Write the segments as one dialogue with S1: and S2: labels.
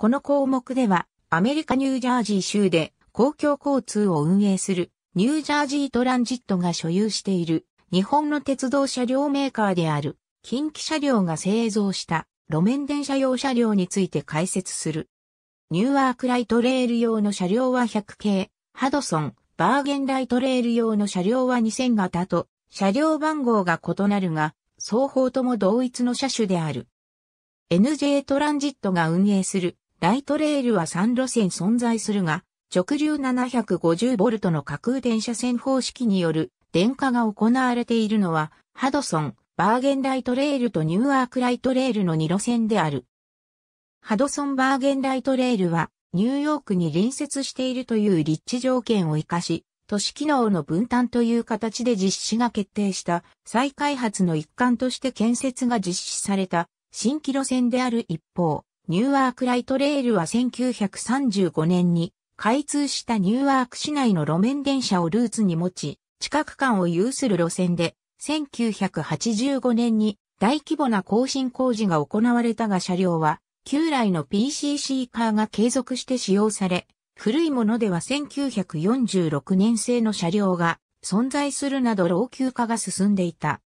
S1: この項目では、アメリカニュージャージー州で公共交通を運営するニュージャージートランジットが所有している日本の鉄道車両メーカーである近畿車両が製造した路面電車用車両について解説する。ニューアークライトレール用の車両は100系、ハドソン、バーゲンライトレール用の車両は2000型と車両番号が異なるが、双方とも同一の車種である。NJ トランジットが運営するライトレールは3路線存在するが、直流 750V の架空電車線方式による電化が行われているのは、ハドソン、バーゲンライトレールとニューアークライトレールの2路線である。ハドソンバーゲンライトレールは、ニューヨークに隣接しているという立地条件を活かし、都市機能の分担という形で実施が決定した再開発の一環として建設が実施された新規路線である一方、ニューアークライトレールは1935年に開通したニューアーク市内の路面電車をルーツに持ち、近く間を有する路線で、1985年に大規模な更新工事が行われたが車両は、旧来の PCC カーが継続して使用され、古いものでは1946年製の車両が存在するなど老朽化が進んでいた。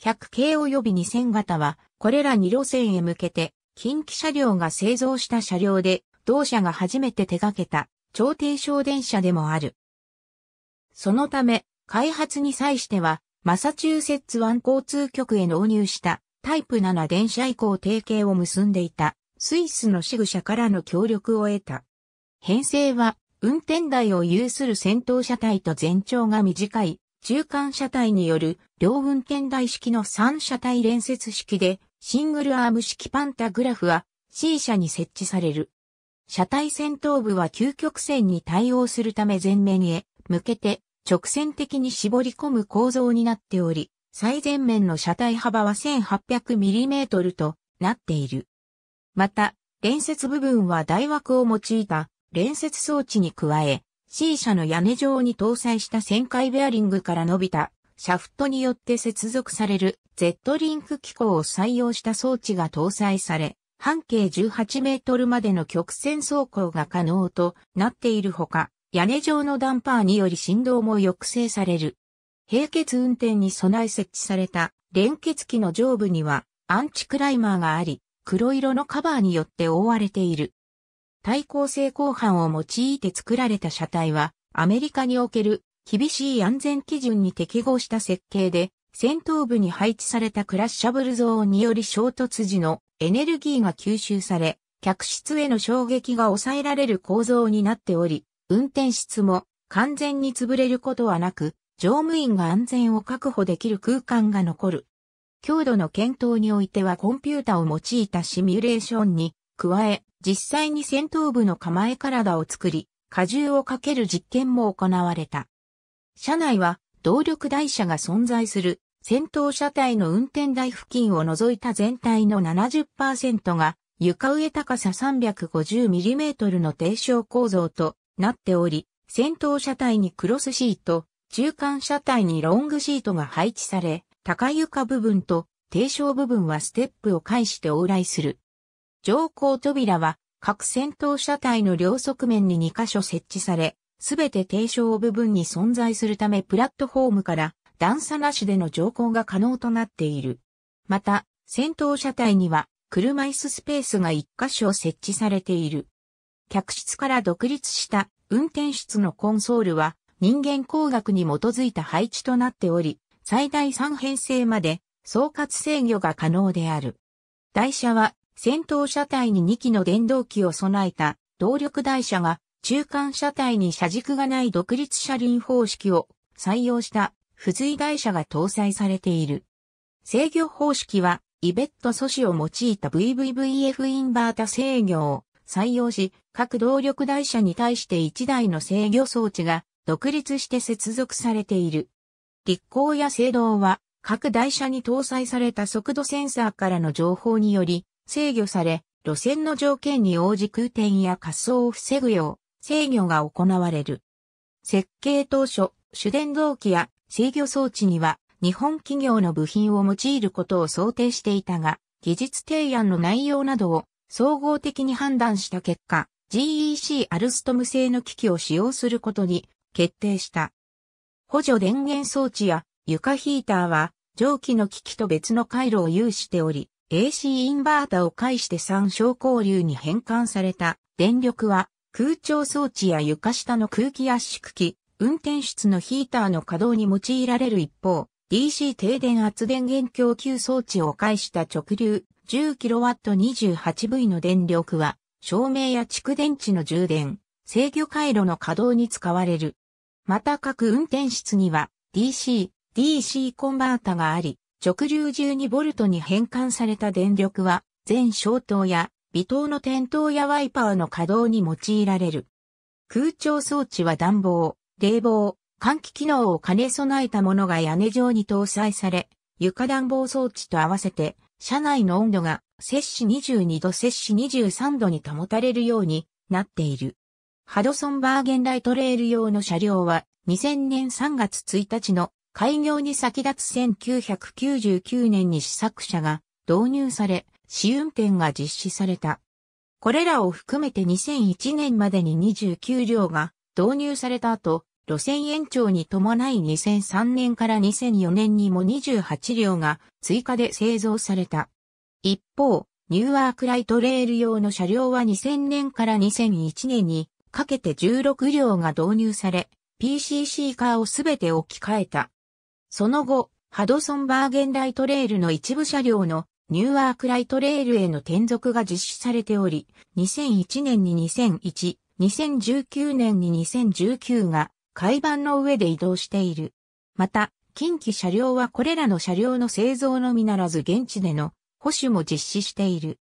S1: 100系及び2000型は、これら2路線へ向けて近畿車両が製造した車両で、同社が初めて手掛けた、超低省電車でもある。そのため、開発に際しては、マサチューセッツ湾交通局へ納入したタイプ7電車以降提携を結んでいたスイスの支部社からの協力を得た。編成は運転台を有する先頭車体と全長が短い中間車体による両運転台式の3車体連接式でシングルアーム式パンタグラフは C 車に設置される。車体先頭部は究極線に対応するため前面へ向けて直線的に絞り込む構造になっており、最前面の車体幅は 1800mm となっている。また、連接部分は台枠を用いた連接装置に加え、C 車の屋根上に搭載した旋回ベアリングから伸びたシャフトによって接続される Z リンク機構を採用した装置が搭載され、半径18メートルまでの曲線走行が可能となっているほか、屋根上のダンパーにより振動も抑制される。並結運転に備え設置された連結機の上部にはアンチクライマーがあり、黒色のカバーによって覆われている。対抗性鋼板を用いて作られた車体は、アメリカにおける厳しい安全基準に適合した設計で、戦闘部に配置されたクラッシャブルゾーンにより衝突時のエネルギーが吸収され、客室への衝撃が抑えられる構造になっており、運転室も完全に潰れることはなく、乗務員が安全を確保できる空間が残る。強度の検討においてはコンピュータを用いたシミュレーションに加え、実際に戦闘部の構え体を作り、荷重をかける実験も行われた。車内は動力台車が存在する先頭車体の運転台付近を除いた全体の70%が床上高さ 350mm の低床構造となっており、先頭車体にクロスシート、中間車体にロングシートが配置され、高床部分と低床部分はステップを介して往来する。乗降扉は各先頭車体の両側面に2箇所設置され、すべて低床部分に存在するためプラットフォームから段差なしでの乗降が可能となっている。また、先頭車体には車椅子スペースが1箇所設置されている。客室から独立した運転室のコンソールは人間工学に基づいた配置となっており、最大3編成まで総括制御が可能である。台車は先頭車体に2機の電動機を備えた動力台車が中間車体に車軸がない独立車輪方式を採用した付随台車が搭載されている。制御方式は、イベット素子を用いた VVVF インバータ制御を採用し、各動力台車に対して1台の制御装置が独立して接続されている。立行や制動は、各台車に搭載された速度センサーからの情報により制御され、路線の条件に応じ空転や滑走を防ぐよう制御が行われる。設計当初、主電動機や制御装置には日本企業の部品を用いることを想定していたが、技術提案の内容などを総合的に判断した結果、GEC アルストム製の機器を使用することに決定した。補助電源装置や床ヒーターは蒸気の機器と別の回路を有しており、AC インバータを介して3小交流に変換された電力は空調装置や床下の空気圧縮機、運転室のヒーターの稼働に用いられる一方、DC 停電圧電源供給装置を介した直流 10kW28V の電力は、照明や蓄電池の充電、制御回路の稼働に使われる。また各運転室には DC、DC コンバータがあり、直流 12V に変換された電力は、全消灯や微糖の点灯やワイパーの稼働に用いられる。空調装置は暖房、冷房、換気機能を兼ね備えたものが屋根上に搭載され、床暖房装置と合わせて、車内の温度が摂氏22度摂氏23度に保たれるようになっている。ハドソンバーゲンライトレール用の車両は2000年3月1日の開業に先立つ1999年に試作車が導入され、試運転が実施された。これらを含めて2001年までに29両が導入された後、路線延長に伴い2003年から2004年にも28両が追加で製造された。一方、ニューアークライトレール用の車両は2000年から2001年にかけて16両が導入され、PCC カーをすべて置き換えた。その後、ハドソンバーゲンライトレールの一部車両のニューアークライトレールへの転属が実施されており、2001年に2001、2019年に2019が海盤の上で移動している。また、近畿車両はこれらの車両の製造のみならず現地での保守も実施している。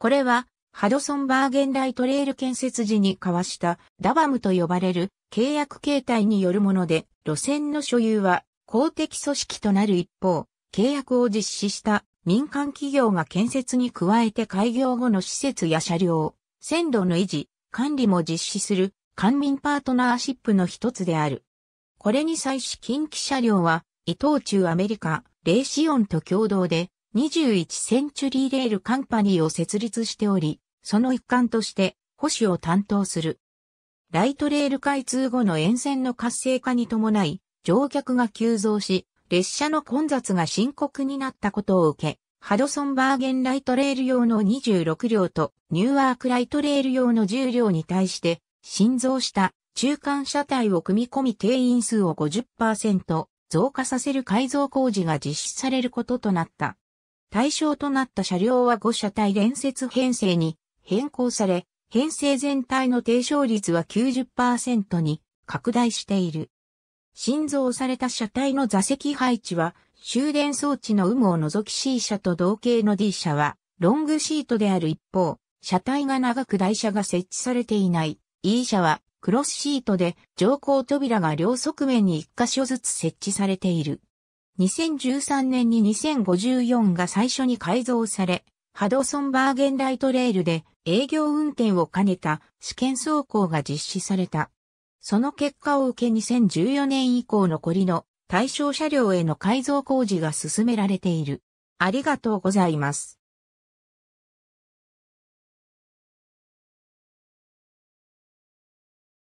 S1: これは、ハドソンバーゲンライトレール建設時に交わしたダバムと呼ばれる契約形態によるもので、路線の所有は公的組織となる一方、契約を実施した民間企業が建設に加えて開業後の施設や車両、線路の維持、管理も実施する官民パートナーシップの一つである。これに際し近畿車両は、伊東中アメリカ、レーシオンと共同で、21センチュリーレールカンパニーを設立しており、その一環として、保守を担当する。ライトレール開通後の沿線の活性化に伴い、乗客が急増し、列車の混雑が深刻になったことを受け、ハドソンバーゲンライトレール用の26両とニューアークライトレール用の10両に対して、新造した中間車体を組み込み定員数を50%増加させる改造工事が実施されることとなった。対象となった車両は5車体連接編成に変更され、編成全体の低床率は90%に拡大している。新造された車体の座席配置は、終電装置の有無を除き C 車と同型の D 車は、ロングシートである一方、車体が長く台車が設置されていない E 車は、クロスシートで乗降扉が両側面に一箇所ずつ設置されている。2013年に2054が最初に改造され、ハドソンバーゲンライトレールで営業運転を兼ねた試験走行が実施された。その結果を受け2014年以降残りの対象車両への改造工事が進められている。ありがとうございます。